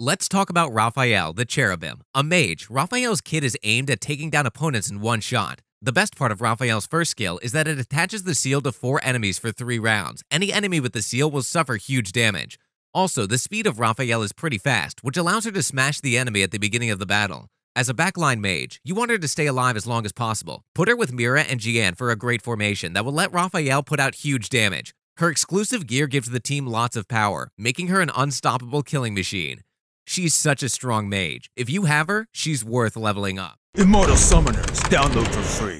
Let's talk about Raphael, the Cherubim. A mage, Raphael's kit is aimed at taking down opponents in one shot. The best part of Raphael's first skill is that it attaches the seal to four enemies for three rounds. Any enemy with the seal will suffer huge damage. Also, the speed of Raphael is pretty fast, which allows her to smash the enemy at the beginning of the battle. As a backline mage, you want her to stay alive as long as possible. Put her with Mira and Gian for a great formation that will let Raphael put out huge damage. Her exclusive gear gives the team lots of power, making her an unstoppable killing machine. She's such a strong mage. If you have her, she's worth leveling up. Immortal Summoners, download for free.